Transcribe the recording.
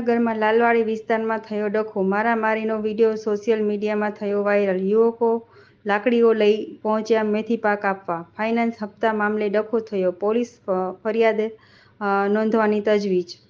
નગરમાં લાલવાડી વિસ્તારમાં થયો ડખો મારામારીનો વિડીયો સોશિયલ મીડિયામાં થયો વાયરલ યુવકો લાકડીઓ લઈ પહોંચ્યા મેથી પાક આપવા ફાઇનાન્સ હપ્તા મામલે ડખો થયો પોલીસ ફરિયાદ નોંધવાની તજવીજ